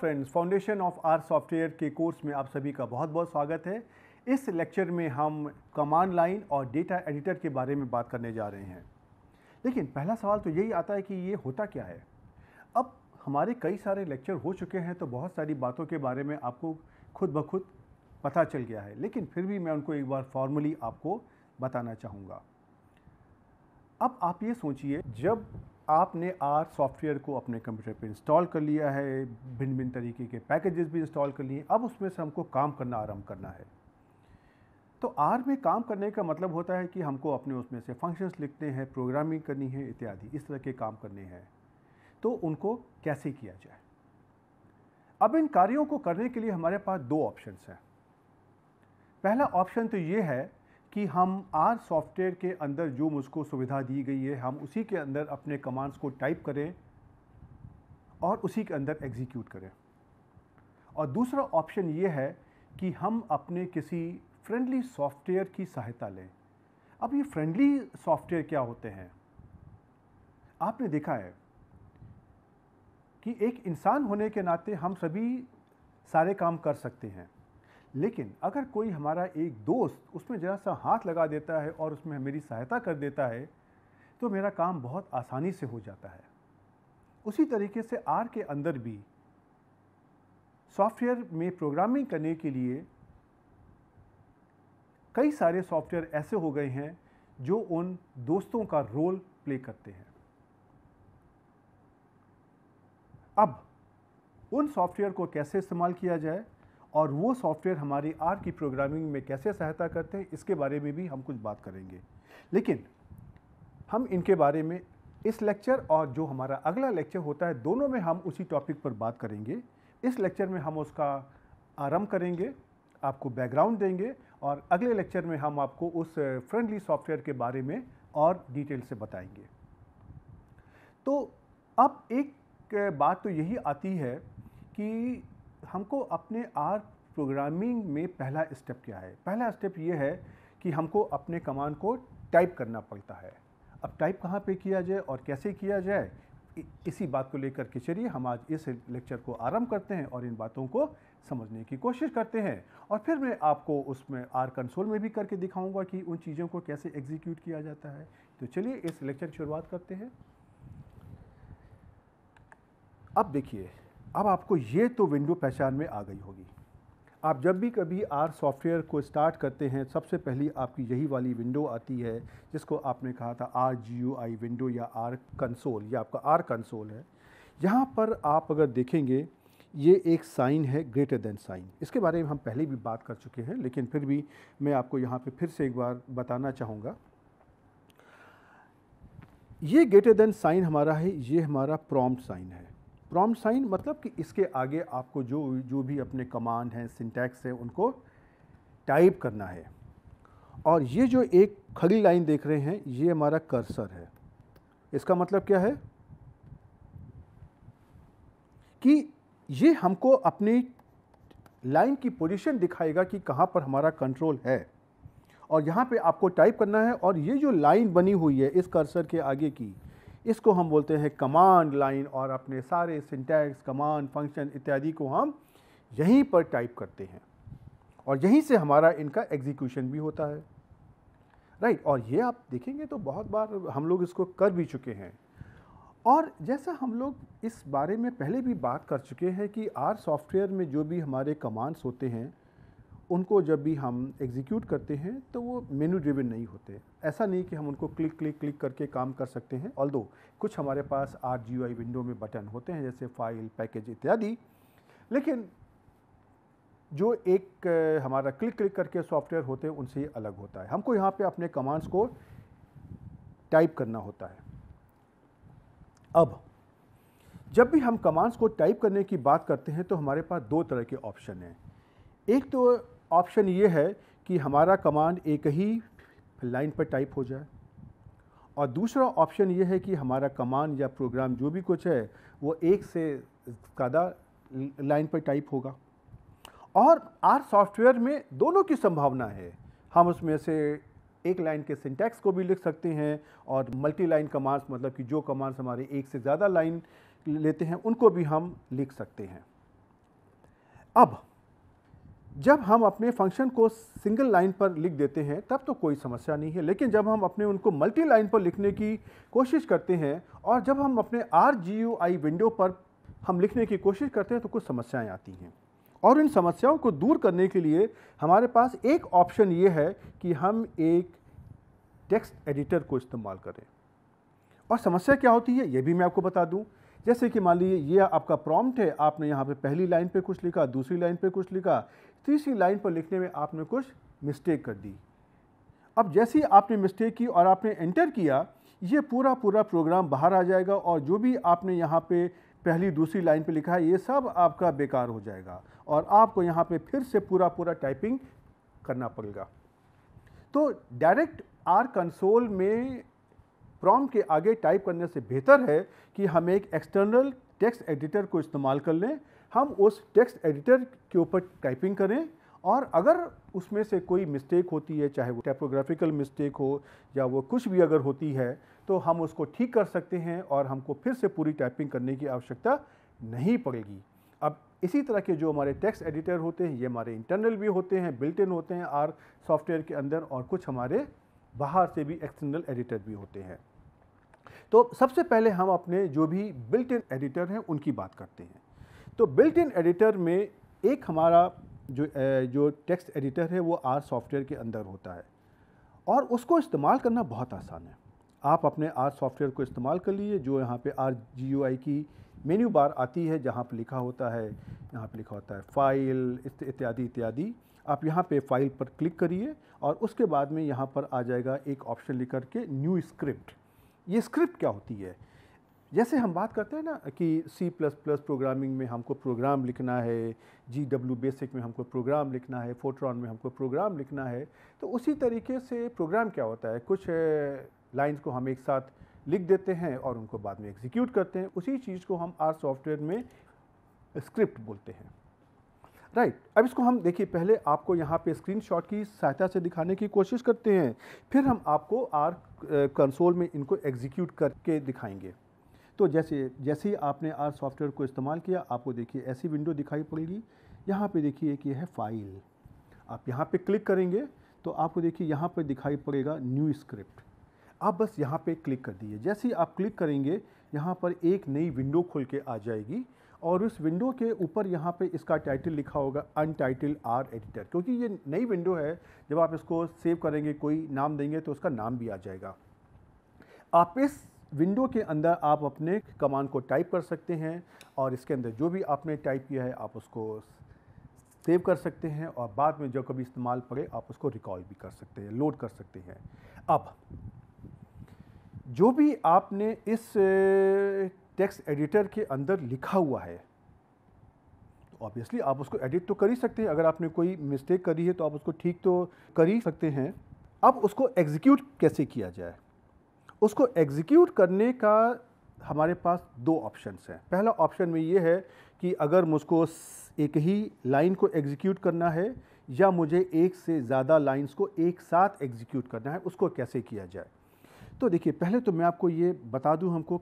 Friends foundation of R software के course में आप सभी का बहुत बहुत स्वागत है इस लेक्चर में हम कमांड लाइन और डेटा एडिटर के बारे में बात करने जा रहे हैं लेकिन पहला सवाल तो यही आता है कि ये होता क्या है अब हमारे कई सारे लेक्चर हो चुके हैं तो बहुत सारी बातों के बारे में आपको खुद ब खुद पता चल गया है लेकिन फिर भी मैं उनको एक बार फॉर्मली आपको बताना चाहूँगा अब आप ये सोचिए जब आपने आर सॉफ्टवेयर को अपने कंप्यूटर पे इंस्टॉल कर लिया है भिन्न भिन्न तरीके के पैकेजेस भी इंस्टॉल कर लिए अब उसमें से हमको काम करना आरंभ करना है तो आर में काम करने का मतलब होता है कि हमको अपने उसमें से फंक्शंस लिखने हैं प्रोग्रामिंग करनी है इत्यादि इस तरह के काम करने हैं तो उनको कैसे किया जाए अब इन कार्यों को करने के लिए हमारे पास दो ऑप्शंस हैं पहला ऑप्शन तो ये है कि हम आर सॉफ्टवेयर के अंदर जो मुझको सुविधा दी गई है हम उसी के अंदर अपने कमांड्स को टाइप करें और उसी के अंदर एग्जीक्यूट करें और दूसरा ऑप्शन ये है कि हम अपने किसी फ्रेंडली सॉफ्टवेयर की सहायता लें अब ये फ्रेंडली सॉफ्टवेयर क्या होते हैं आपने देखा है कि एक इंसान होने के नाते हम सभी सारे काम कर सकते हैं लेकिन अगर कोई हमारा एक दोस्त उसमें ज़रा सा हाथ लगा देता है और उसमें मेरी सहायता कर देता है तो मेरा काम बहुत आसानी से हो जाता है उसी तरीके से आर के अंदर भी सॉफ्टवेयर में प्रोग्रामिंग करने के लिए कई सारे सॉफ्टवेयर ऐसे हो गए हैं जो उन दोस्तों का रोल प्ले करते हैं अब उन सॉफ्टवेयर को कैसे इस्तेमाल किया जाए और वो सॉफ्टवेयर हमारी आर की प्रोग्रामिंग में कैसे सहायता करते हैं इसके बारे में भी हम कुछ बात करेंगे लेकिन हम इनके बारे में इस लेक्चर और जो हमारा अगला लेक्चर होता है दोनों में हम उसी टॉपिक पर बात करेंगे इस लेक्चर में हम उसका आरंभ करेंगे आपको बैकग्राउंड देंगे और अगले लेक्चर में हम आपको उस फ्रेंडली सॉफ्टवेयर के बारे में और डिटेल से बताएंगे तो अब एक बात तो यही आती है कि हमको अपने आर प्रोग्रामिंग में पहला स्टेप क्या है पहला स्टेप ये है कि हमको अपने कमांड को टाइप करना पड़ता है अब टाइप कहाँ पे किया जाए और कैसे किया जाए इसी बात को लेकर के चलिए हम आज इस लेक्चर को आरंभ करते हैं और इन बातों को समझने की कोशिश करते हैं और फिर मैं आपको उसमें आर कंसोल में भी करके दिखाऊंगा कि उन चीज़ों को कैसे एग्जीक्यूट किया जाता है तो चलिए इस लेक्चर की शुरुआत करते हैं अब देखिए अब आपको ये तो विंडो पहचान में आ गई होगी आप जब भी कभी आर सॉफ्टवेयर को स्टार्ट करते हैं सबसे पहली आपकी यही वाली विंडो आती है जिसको आपने कहा था R G U I window या आर कंसोल या आपका आर कंसोल है यहाँ पर आप अगर देखेंगे ये एक साइन है ग्रेटर देन साइन इसके बारे में हम पहले भी बात कर चुके हैं लेकिन फिर भी मैं आपको यहाँ पे फिर से एक बार बताना चाहूँगा ये ग्रेटर देन साइन हमारा है ये हमारा प्रॉम्प्ट साइन है प्रॉम साइन मतलब कि इसके आगे आपको जो जो भी अपने कमांड हैं सिंटैक्स है उनको टाइप करना है और ये जो एक खड़ी लाइन देख रहे हैं ये हमारा कर्सर है इसका मतलब क्या है कि ये हमको अपनी लाइन की पोजीशन दिखाएगा कि कहाँ पर हमारा कंट्रोल है और यहाँ पे आपको टाइप करना है और ये जो लाइन बनी हुई है इस कर्सर के आगे की इसको हम बोलते हैं कमांड लाइन और अपने सारे सिंटैक्स कमांड फंक्शन इत्यादि को हम यहीं पर टाइप करते हैं और यहीं से हमारा इनका एग्जीक्यूशन भी होता है राइट और ये आप देखेंगे तो बहुत बार हम लोग इसको कर भी चुके हैं और जैसा हम लोग इस बारे में पहले भी बात कर चुके हैं कि आर सॉफ्टवेयर में जो भी हमारे कमांड्स होते हैं उनको जब भी हम एग्जीक्यूट करते हैं तो वो मेनू ड्रिविन नहीं होते ऐसा नहीं कि हम उनको क्लिक क्लिक क्लिक करके काम कर सकते हैं ऑल कुछ हमारे पास आर जी विंडो में बटन होते हैं जैसे फाइल पैकेज इत्यादि लेकिन जो एक हमारा क्लिक क्लिक करके सॉफ्टवेयर होते हैं उनसे अलग होता है हमको यहाँ पे अपने कमांड्स को टाइप करना होता है अब जब भी हम कमांड्स को टाइप करने की बात करते हैं तो हमारे पास दो तरह के ऑप्शन हैं एक तो ऑप्शन ये है कि हमारा कमांड एक ही लाइन पर टाइप हो जाए और दूसरा ऑप्शन ये है कि हमारा कमांड या प्रोग्राम जो भी कुछ है वो एक से ज़्यादा लाइन पर टाइप होगा और आर सॉफ्टवेयर में दोनों की संभावना है हम उसमें से एक लाइन के सिंटैक्स को भी लिख सकते हैं और मल्टी लाइन कमांड्स मतलब कि जो कमांड्स हमारे एक से ज़्यादा लाइन लेते हैं उनको भी हम लिख सकते हैं अब जब हम अपने फंक्शन को सिंगल लाइन पर लिख देते हैं तब तो कोई समस्या नहीं है लेकिन जब हम अपने उनको मल्टी लाइन पर लिखने की कोशिश करते हैं और जब हम अपने आर विंडो पर हम लिखने की कोशिश करते हैं तो कुछ समस्याएं आती हैं और इन समस्याओं को दूर करने के लिए हमारे पास एक ऑप्शन ये है कि हम एक टेक्स्ट एडिटर को इस्तेमाल करें और समस्या क्या होती है ये भी मैं आपको बता दूँ जैसे कि मान लीजिए ये आपका प्रॉम्प्ट है आपने यहाँ पे पहली लाइन पे कुछ लिखा दूसरी लाइन पे कुछ लिखा तीसरी तो लाइन पर लिखने में आपने कुछ मिस्टेक कर दी अब जैसे ही आपने मिस्टेक की और आपने एंटर किया ये पूरा पूरा प्रोग्राम बाहर आ जाएगा और जो भी आपने यहाँ पे पहली दूसरी लाइन पे लिखा है ये सब आपका बेकार हो जाएगा और आपको यहाँ पे फिर से पूरा पूरा टाइपिंग करना पड़ेगा तो डायरेक्ट आर कंसोल में प्रॉम के आगे टाइप करने से बेहतर है कि हम एक एक्सटर्नल टेक्स्ट एडिटर को इस्तेमाल कर लें हम उस टेक्स्ट एडिटर के ऊपर टाइपिंग करें और अगर उसमें से कोई मिस्टेक होती है चाहे वो टाइपोग्राफिकल मिस्टेक हो या वो कुछ भी अगर होती है तो हम उसको ठीक कर सकते हैं और हमको फिर से पूरी टाइपिंग करने की आवश्यकता नहीं पड़ेगी अब इसी तरह के जो हमारे टेक्स्ट एडिटर होते हैं ये हमारे इंटरनल भी होते हैं बिल्ट इन होते हैं आर सॉफ्टवेयर के अंदर और कुछ हमारे बाहर से भी एक्सटर्नल एडिटर भी होते हैं तो सबसे पहले हम अपने जो भी बिल्ट इन एडिटर हैं उनकी बात करते हैं तो बिल्ट इन एडिटर में एक हमारा जो जो टेक्स्ट एडिटर है वो आर सॉफ्टवेयर के अंदर होता है और उसको इस्तेमाल करना बहुत आसान है आप अपने आर सॉफ्टवेयर को इस्तेमाल कर लीजिए जो यहाँ पे आर जी यू आई की मेन्यू बार आती है जहाँ पर लिखा होता है यहाँ पर लिखा होता है फाइल इत्यादि इत्यादि आप यहाँ पे फाइल पर क्लिक करिए और उसके बाद में यहाँ पर आ जाएगा एक ऑप्शन लिख के न्यू स्क्रिप्ट ये स्क्रिप्ट क्या होती है जैसे हम बात करते हैं ना कि C++ प्रोग्रामिंग में हमको प्रोग्राम लिखना है जी डब्ल्यू बेसिक में हमको प्रोग्राम लिखना है फोट्रॉन में हमको प्रोग्राम लिखना है तो उसी तरीके से प्रोग्राम क्या होता है कुछ लाइंस को हम एक साथ लिख देते हैं और उनको बाद में एग्जीक्यूट करते हैं उसी चीज़ को हम आर सॉफ्टवेयर में स्क्रिप्ट बोलते हैं राइट right. अब इसको हम देखिए पहले आपको यहाँ पे स्क्रीनशॉट की सहायता से दिखाने की कोशिश करते हैं फिर हम आपको आर कंसोल में इनको एग्जीक्यूट करके दिखाएंगे तो जैसे जैसे ही आपने आर सॉफ्टवेयर को इस्तेमाल किया आपको देखिए ऐसी विंडो दिखाई पड़ेगी यहाँ पे देखिए कि ये है फाइल आप यहाँ पे क्लिक करेंगे तो आपको देखिए यहाँ पे दिखाई पड़ेगा न्यू स्क्रिप्ट आप बस यहाँ पे क्लिक कर दीजिए जैसे ही आप क्लिक करेंगे यहाँ पर एक नई विंडो खुल के आ जाएगी और उस विंडो के ऊपर यहाँ पे इसका टाइटल लिखा होगा अनटाइटल आर एडिटर क्योंकि ये नई विंडो है जब आप इसको सेव करेंगे कोई नाम देंगे तो उसका नाम भी आ जाएगा आप इस विंडो के अंदर आप अपने कमांड को टाइप कर सकते हैं और इसके अंदर जो भी आपने टाइप किया है आप उसको सेव कर सकते हैं और बाद में जब कभी इस्तेमाल पड़े आप उसको रिकॉल भी कर सकते हैं लोड कर सकते हैं अब जो भी आपने इस टेक्स्ट एडिटर के अंदर लिखा हुआ है ऑब्वियसली तो आप उसको एडिट तो कर ही सकते हैं अगर आपने कोई मिस्टेक करी है तो आप उसको ठीक तो कर ही सकते हैं अब उसको एग्जीक्यूट कैसे किया जाए उसको एग्जीक्यूट करने का हमारे पास दो ऑप्शंस हैं पहला ऑप्शन में ये है कि अगर मुझको एक ही लाइन को एग्जीक्यूट करना है या मुझे एक से ज़्यादा लाइंस को एक साथ एग्जीक्यूट करना है उसको कैसे किया जाए तो देखिए पहले तो मैं आपको ये बता दूं हमको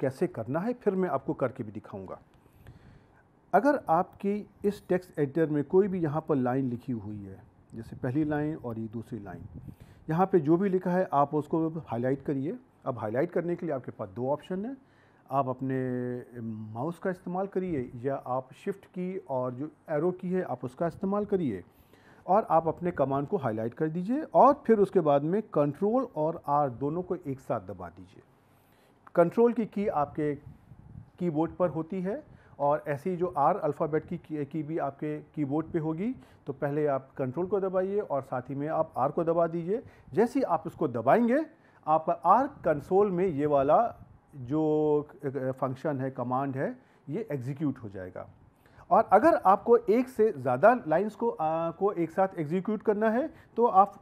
कैसे करना है फिर मैं आपको करके भी दिखाऊंगा अगर आपकी इस टेक्स्ट एडिटर में कोई भी यहाँ पर लाइन लिखी हुई है जैसे पहली लाइन और ये दूसरी लाइन यहाँ पे जो भी लिखा है आप उसको हाईलाइट करिए अब हाईलाइट करने के लिए आपके पास दो ऑप्शन हैं आप अपने माउस का इस्तेमाल करिए या आप शिफ्ट की और जो एरो की है आप उसका इस्तेमाल करिए और आप अपने कमांड को हाईलाइट कर दीजिए और फिर उसके बाद में कंट्रोल और आर दोनों को एक साथ दबा दीजिए कंट्रोल की की आपके कीबोर्ड पर होती है और ऐसी जो आर अल्फ़ाबेट की की भी आपके कीबोर्ड पे होगी तो पहले आप कंट्रोल को दबाइए और साथ ही में आप आर को दबा दीजिए जैसे ही आप उसको दबाएंगे आपका आर कंसोल में ये वाला जो फंक्शन है कमांड है ये एग्जीक्यूट हो जाएगा और अगर आपको एक से ज़्यादा लाइंस को आ, को एक साथ एग्जीक्यूट करना है तो आप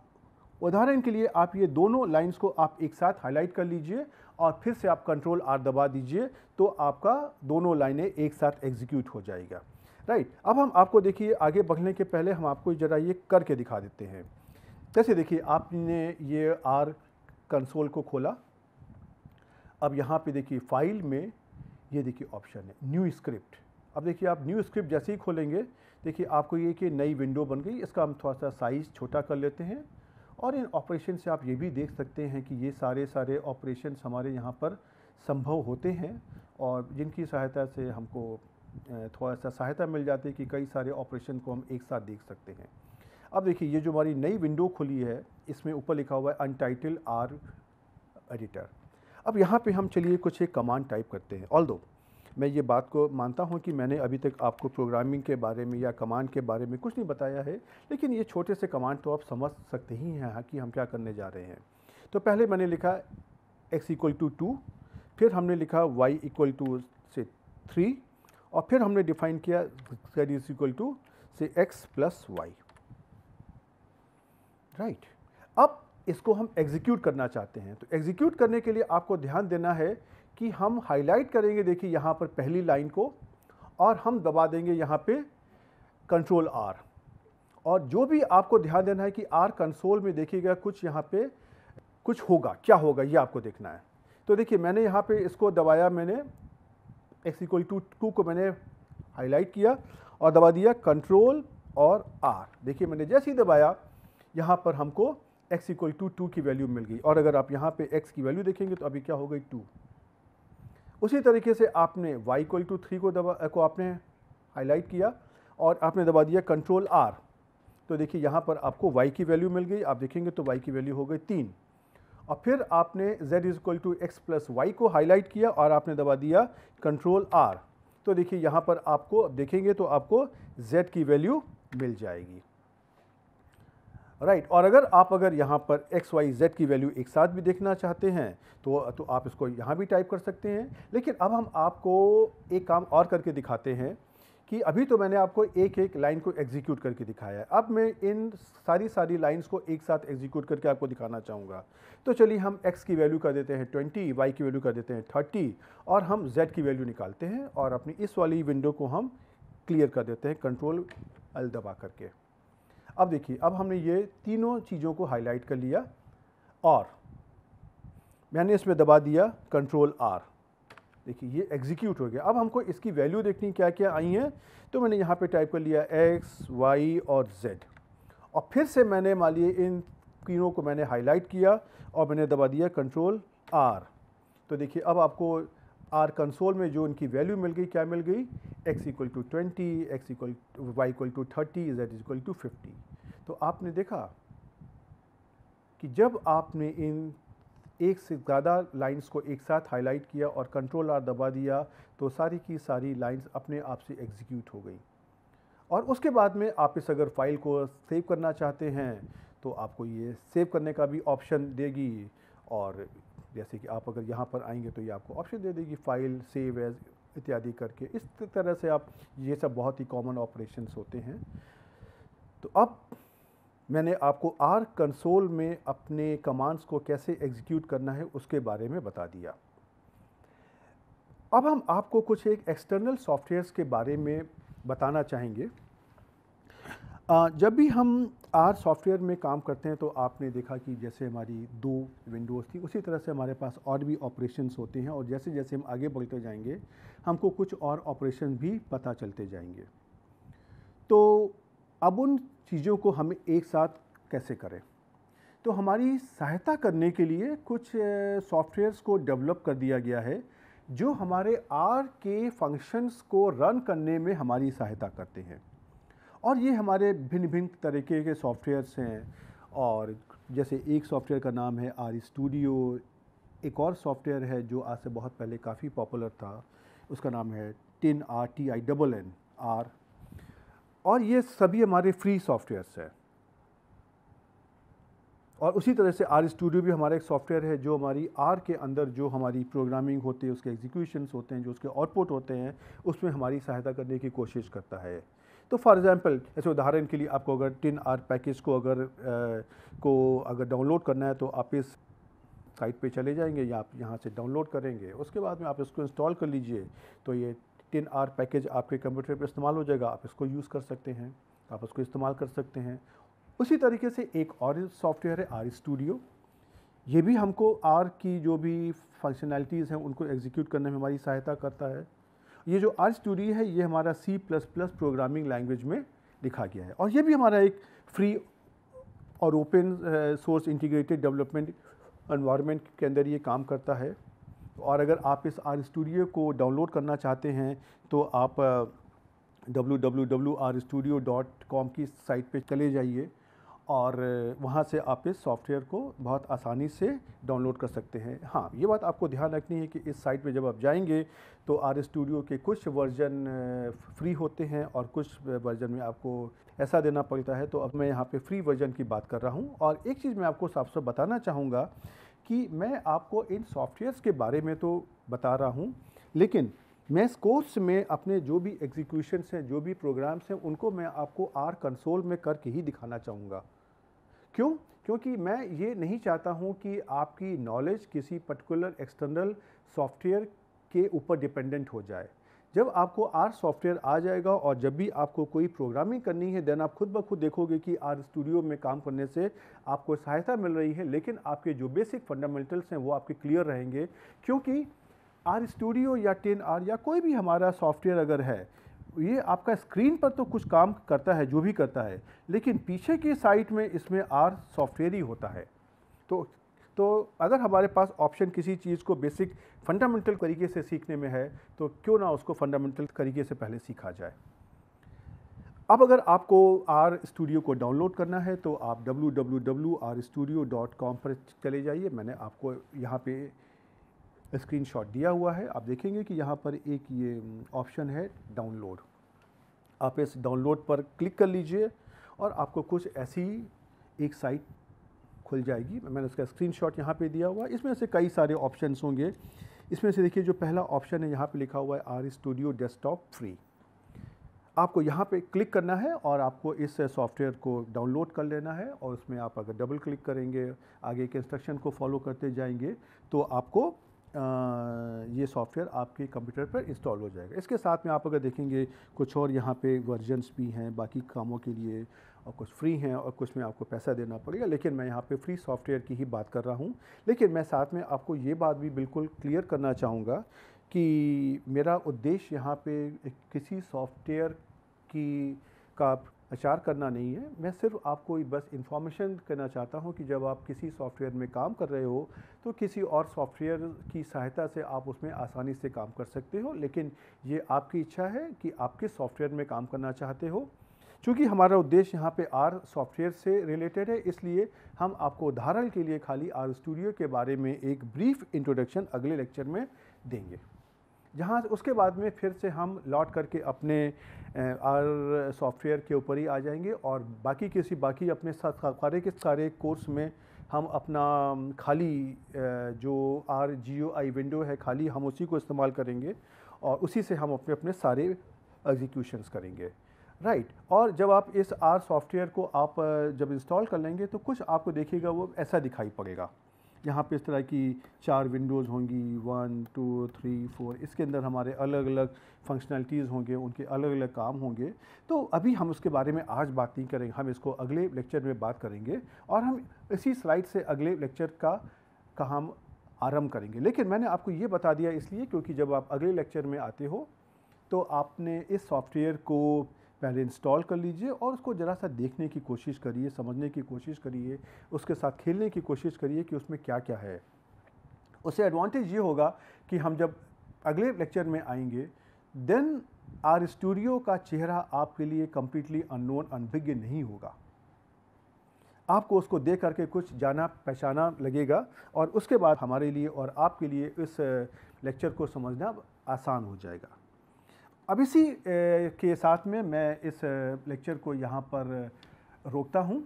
उदाहरण के लिए आप ये दोनों लाइंस को आप एक साथ हाईलाइट कर लीजिए और फिर से आप कंट्रोल आर दबा दीजिए तो आपका दोनों लाइनें एक साथ एग्जीक्यूट हो जाएगा राइट अब हम आपको देखिए आगे बढ़ने के पहले हम आपको ज़रा ये करके दिखा देते हैं जैसे देखिए आपने ये आर कंसोल को खोला अब यहाँ पे देखिए फाइल में ये देखिए ऑप्शन है न्यू स्क्रिप्ट अब देखिए आप न्यू स्क्रिप्ट जैसे ही खोलेंगे देखिए आपको ये कि नई विंडो बन गई इसका हम थोड़ा सा साइज़ छोटा कर लेते हैं और इन ऑपरेशन से आप ये भी देख सकते हैं कि ये सारे सारे ऑपरेशन हमारे यहाँ पर संभव होते हैं और जिनकी सहायता से हमको थोड़ा सा सहायता मिल जाती है कि कई सारे ऑपरेशन को हम एक साथ देख सकते हैं अब देखिए ये जो हमारी नई विंडो खुली है इसमें ऊपर लिखा हुआ है अनटाइटल आर एडिटर अब यहाँ पे हम चलिए कुछ एक कमांड टाइप करते हैं ऑल दो मैं ये बात को मानता हूँ कि मैंने अभी तक आपको प्रोग्रामिंग के बारे में या कमांड के बारे में कुछ नहीं बताया है लेकिन ये छोटे से कमांड तो आप समझ सकते ही हैं कि हम क्या करने जा रहे हैं तो पहले मैंने लिखा एक्स इक्वल टू टू फिर हमने लिखा वाई इक्वल टू से थ्री और फिर हमने डिफाइन किया जेड इज इक्वल टू से एक्स प्लस वाई राइट अब इसको हम एग्जीक्यूट करना चाहते हैं तो एग्जीक्यूट करने के लिए आपको ध्यान देना है कि हम हाईलाइट करेंगे देखिए यहाँ पर पहली लाइन को और हम दबा देंगे यहाँ पे कंट्रोल आर और जो भी आपको ध्यान देना है कि आर कंसोल में देखिएगा कुछ यहाँ पे कुछ होगा क्या होगा ये आपको देखना है तो देखिए मैंने यहाँ पे इसको दबाया मैंने एक्स इक्वल टू टू को मैंने हाईलाइट किया और दबा दिया कंट्रोल और आर देखिए मैंने जैसे ही दबाया यहाँ पर हमको एक्स इक्वल टू टू की वैल्यू मिल गई और अगर आप यहाँ पे एक्स की वैल्यू देखेंगे तो अभी क्या हो गई टू उसी तरीके से आपने y इक्वल टू थ्री को दबा को आपने हाईलाइट किया और आपने दबा दिया कंट्रोल आर तो देखिए यहाँ पर आपको y की वैल्यू मिल गई आप देखेंगे तो y की वैल्यू हो गई तीन और फिर आपने z is equal to X plus Y को हाईलाइट किया और आपने दबा दिया कंट्रोल आर तो देखिए यहाँ पर आपको देखेंगे तो आपको z की वैल्यू मिल जाएगी राइट right. और अगर आप अगर यहाँ पर एक्स वाई जेड की वैल्यू एक साथ भी देखना चाहते हैं तो तो आप इसको यहाँ भी टाइप कर सकते हैं लेकिन अब हम आपको एक काम और करके दिखाते हैं कि अभी तो मैंने आपको एक एक लाइन को एग्जीक्यूट करके दिखाया है अब मैं इन सारी सारी लाइंस को एक साथ एग्जीक्यूट करके आपको दिखाना चाहूँगा तो चलिए हम एक्स की वैल्यू कर देते हैं ट्वेंटी वाई की वैल्यू कर देते हैं थर्टी और हम जेड की वैल्यू निकालते हैं और अपनी इस वाली विंडो को हम क्लियर कर देते हैं कंट्रोल अल दबा करके अब देखिए अब हमने ये तीनों चीज़ों को हाईलाइट कर लिया और मैंने इसमें दबा दिया कंट्रोल आर देखिए ये एग्जीक्यूट हो गया अब हमको इसकी वैल्यू देखनी क्या क्या आई है तो मैंने यहाँ पे टाइप कर लिया एक्स वाई और जेड और फिर से मैंने मान लिए इन तीनों को मैंने हाईलाइट किया और मैंने दबा दिया कंट्रोल आर तो देखिए अब आपको आर कंसोल में जो इनकी वैल्यू मिल गई क्या मिल गई x equal to twenty X equal Y equal to thirty Z equal to fifty तो आपने देखा कि जब आपने इन एक से ज़्यादा लाइंस को एक साथ हाईलाइट किया और कंट्रोल आर दबा दिया तो सारी की सारी लाइंस अपने आप से एग्जीक्यूट हो गई और उसके बाद में आप इस अगर फाइल को सेव करना चाहते हैं तो आपको ये सेव करने का भी ऑप्शन देगी और जैसे कि आप अगर यहाँ पर आएंगे तो ये आपको ऑप्शन दे देगी फ़ाइल सेव एज़ इत्यादि करके इस तरह से आप ये सब बहुत ही कॉमन ऑपरेशंस होते हैं तो अब मैंने आपको आर कंसोल में अपने कमांड्स को कैसे एग्जीक्यूट करना है उसके बारे में बता दिया अब हम आपको कुछ एक एक्सटर्नल सॉफ्टवेयर्स के बारे में बताना चाहेंगे जब भी हम आर सॉफ्टवेयर में काम करते हैं तो आपने देखा कि जैसे हमारी दो विंडोज़ थी उसी तरह से हमारे पास और भी ऑपरेशंस होते हैं और जैसे जैसे हम आगे बढ़ते जाएंगे हमको कुछ और ऑपरेशन भी पता चलते जाएंगे तो अब उन चीज़ों को हम एक साथ कैसे करें तो हमारी सहायता करने के लिए कुछ सॉफ्टवेयर्स को डेवलप कर दिया गया है जो हमारे आर के फंक्शंस को रन करने में हमारी सहायता करते हैं और ये हमारे भिन्न भिन्न तरीके के सॉफ्टवेयर्स हैं और जैसे एक सॉफ्टवेयर का नाम है आर स्टूडियो एक और सॉफ्टवेयर है जो आज से बहुत पहले काफ़ी पॉपुलर था उसका नाम है Tinn R T I double N R और ये सभी हमारे फ्री सॉफ्टवेयर्स हैं और उसी तरह से आर स्टूडियो भी हमारा एक सॉफ्टवेयर है जो हमारी आर के अंदर जो हमारी प्रोग्रामिंग होती है उसके एग्जीक्यूशन होते हैं जो उसके आउटपुट होते हैं उसमें हमारी सहायता करने की कोशिश करता है तो फॉर एग्जांपल ऐसे उदाहरण के लिए आपको अगर टिन आर पैकेज को अगर आ, को अगर डाउनलोड करना है तो आप इस साइट पे चले जाएंगे या आप यहाँ से डाउनलोड करेंगे उसके बाद में आप इसको इंस्टॉल कर लीजिए तो ये टिन आर पैकेज आपके कंप्यूटर पर इस्तेमाल हो जाएगा आप इसको यूज़ कर सकते हैं आप उसको इस्तेमाल कर सकते हैं उसी तरीके से एक और सॉफ्टवेयर है आर स्टूडियो ये भी हमको आर की जो भी फंक्शनैलिटीज़ हैं उनको एग्जीक्यूट करने में हमारी सहायता करता है ये जो आर स्टूडियो है ये हमारा C plus plus programming language में लिखा गया है और ये भी हमारा एक फ्री और open source integrated development environment के अंदर ये काम करता है और अगर आप इस आर स्टूडियो को डाउनलोड करना चाहते हैं तो आप W W R studio dot com की साइट पे चले जाइए और वहाँ से आप इस सॉफ्टवेयर को बहुत आसानी से डाउनलोड कर सकते हैं हाँ ये बात आपको ध्यान रखनी है कि इस साइट पे जब आप जाएंगे तो आर स्टूडियो के कुछ वर्जन फ्री होते हैं और कुछ वर्जन में आपको ऐसा देना पड़ता है तो अब मैं यहाँ पे फ्री वर्जन की बात कर रहा हूँ और एक चीज़ मैं आपको साफ साफ बताना चाहूँगा कि मैं आपको इन सॉफ्टवेयर्स के बारे में तो बता रहा हूँ लेकिन मैं इस कोर्स में अपने जो भी एग्जीक्यूशन हैं जो भी प्रोग्राम्स हैं उनको मैं आपको आर कंसोल में करके ही दिखाना चाहूँगा क्यों क्योंकि मैं ये नहीं चाहता हूँ कि आपकी नॉलेज किसी पर्टिकुलर एक्सटर्नल सॉफ्टवेयर के ऊपर डिपेंडेंट हो जाए जब आपको आर सॉफ्टवेयर आ जाएगा और जब भी आपको कोई प्रोग्रामिंग करनी है देन आप खुद ब खुद देखोगे कि आर स्टूडियो में काम करने से आपको सहायता मिल रही है लेकिन आपके जो बेसिक फंडामेंटल्स हैं वो आपके क्लियर रहेंगे क्योंकि आर स्टूडियो या टेन आर या कोई भी हमारा सॉफ्टवेयर अगर है ये आपका स्क्रीन पर तो कुछ काम करता है जो भी करता है लेकिन पीछे की साइट में इसमें आर सॉफ्टवेयर ही होता है तो तो अगर हमारे पास ऑप्शन किसी चीज़ को बेसिक फंडामेंटल तरीके से सीखने में है तो क्यों ना उसको फंडामेंटल तरीके से पहले सीखा जाए अब अगर आपको आर स्टूडियो को डाउनलोड करना है तो आप www.rstudio.com पर चले जाइए मैंने आपको यहाँ पे स्क्रीनशॉट दिया हुआ है आप देखेंगे कि यहाँ पर एक ये ऑप्शन है डाउनलोड आप इस डाउनलोड पर क्लिक कर लीजिए और आपको कुछ ऐसी एक साइट खुल जाएगी मैंने उसका स्क्रीनशॉट यहाँ पे दिया हुआ है इसमें से कई सारे ऑप्शन होंगे इसमें से देखिए जो पहला ऑप्शन है यहाँ पे लिखा हुआ है आर स्टूडियो डेस्कटॉप फ्री आपको यहाँ पे क्लिक करना है और आपको इस सॉफ्टवेयर को डाउनलोड कर लेना है और उसमें आप अगर डबल क्लिक करेंगे आगे के इंस्ट्रक्शन को फॉलो करते जाएंगे तो आपको ये सॉफ्टवेयर आपके कंप्यूटर पर इंस्टॉल हो जाएगा इसके साथ में आप अगर देखेंगे कुछ और यहाँ पे वर्जन्स भी हैं बाकी कामों के लिए और कुछ फ्री हैं और कुछ में आपको पैसा देना पड़ेगा लेकिन मैं यहाँ पे फ्री सॉफ्टवेयर की ही बात कर रहा हूँ लेकिन मैं साथ में आपको ये बात भी बिल्कुल क्लियर करना चाहूँगा कि मेरा उद्देश्य यहाँ पर किसी सॉफ्टवेयर की का अचार करना नहीं है मैं सिर्फ आपको बस इंफॉर्मेशन करना चाहता हूँ कि जब आप किसी सॉफ्टवेयर में काम कर रहे हो तो किसी और सॉफ्टवेयर की सहायता से आप उसमें आसानी से काम कर सकते हो लेकिन ये आपकी इच्छा है कि आप किस सॉफ्टवेयर में काम करना चाहते हो चूँकि हमारा उद्देश्य यहाँ पे आर सॉफ्टवेयर से रिलेटेड है इसलिए हम आपको उदाहरण के लिए खाली आर स्टूडियो के बारे में एक ब्रीफ इंट्रोडक्शन अगले लेक्चर में देंगे जहाँ उसके बाद में फिर से हम लौट करके अपने आर सॉफ्टवेयर के ऊपर ही आ जाएंगे और बाकी किसी बाकी अपने सारे के सारे कोर्स में हम अपना खाली जो आर जी ओ आई विंडो है खाली हम उसी को इस्तेमाल करेंगे और उसी से हम अपने अपने सारे एग्जीक्यूशंस करेंगे राइट right. और जब आप इस आर सॉफ्टवेयर को आप जब इंस्टॉल कर लेंगे तो कुछ आपको देखिएगा वो ऐसा दिखाई पड़ेगा यहाँ पे इस तरह की चार विंडोज़ होंगी वन टू थ्री फोर इसके अंदर हमारे अलग अलग फंक्शनलिटीज़ होंगे उनके अलग अलग काम होंगे तो अभी हम उसके बारे में आज बात नहीं करेंगे हम इसको अगले लेक्चर में बात करेंगे और हम इसी स्लाइड से अगले लेक्चर का का हम आरम्भ करेंगे लेकिन मैंने आपको ये बता दिया इसलिए क्योंकि जब आप अगले लेक्चर में आते हो तो आपने इस सॉफ्टवेयर को पहले इंस्टॉल कर लीजिए और उसको ज़रा सा देखने की कोशिश करिए समझने की कोशिश करिए उसके साथ खेलने की कोशिश करिए कि उसमें क्या क्या है उससे एडवांटेज ये होगा कि हम जब अगले लेक्चर में आएंगे देन आर स्टूडियो का चेहरा आपके लिए कम्प्लीटली अननोन अनभिज्ञ नहीं होगा आपको उसको देख करके कुछ जाना पहचाना लगेगा और उसके बाद हमारे लिए और आपके लिए इस लेक्चर को समझना आसान हो जाएगा अब इसी के साथ में मैं इस लेक्चर को यहाँ पर रोकता हूँ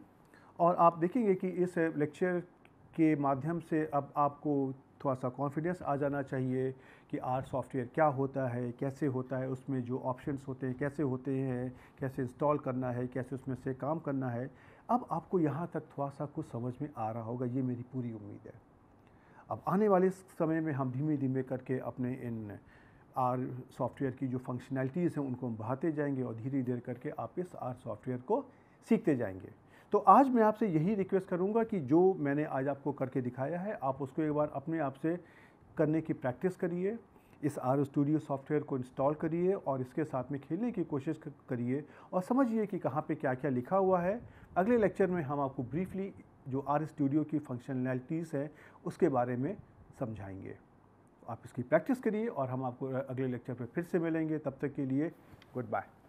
और आप देखेंगे कि इस लेक्चर के माध्यम से अब आपको थोड़ा सा कॉन्फिडेंस आ जाना चाहिए कि आर सॉफ्टवेयर क्या होता है कैसे होता है उसमें जो ऑप्शंस होते हैं कैसे होते हैं कैसे इंस्टॉल करना है कैसे उसमें से काम करना है अब आपको यहाँ तक थोड़ा सा कुछ समझ में आ रहा होगा ये मेरी पूरी उम्मीद है अब आने वाले समय में हम धीमे धीमे करके अपने इन आर सॉफ्टवेयर की जो फंक्शनैलिटीज़ हैं उनको हम बढ़ाते जाएंगे और धीरे धीरे करके आप इस आर सॉफ्टवेयर को सीखते जाएंगे तो आज मैं आपसे यही रिक्वेस्ट करूंगा कि जो मैंने आज आपको करके दिखाया है आप उसको एक बार अपने आप से करने की प्रैक्टिस करिए इस आर स्टूडियो सॉफ्टवेयर को इंस्टॉल करिए और इसके साथ में खेलने की कोशिश करिए और समझिए कि कहाँ पे क्या क्या लिखा हुआ है अगले लेक्चर में हम आपको ब्रीफली जो आर स्टूडियो की फंक्शनैलिटीज़ है उसके बारे में समझाएंगे आप इसकी प्रैक्टिस करिए और हम आपको अगले लेक्चर पर फिर से मिलेंगे तब तक के लिए गुड बाय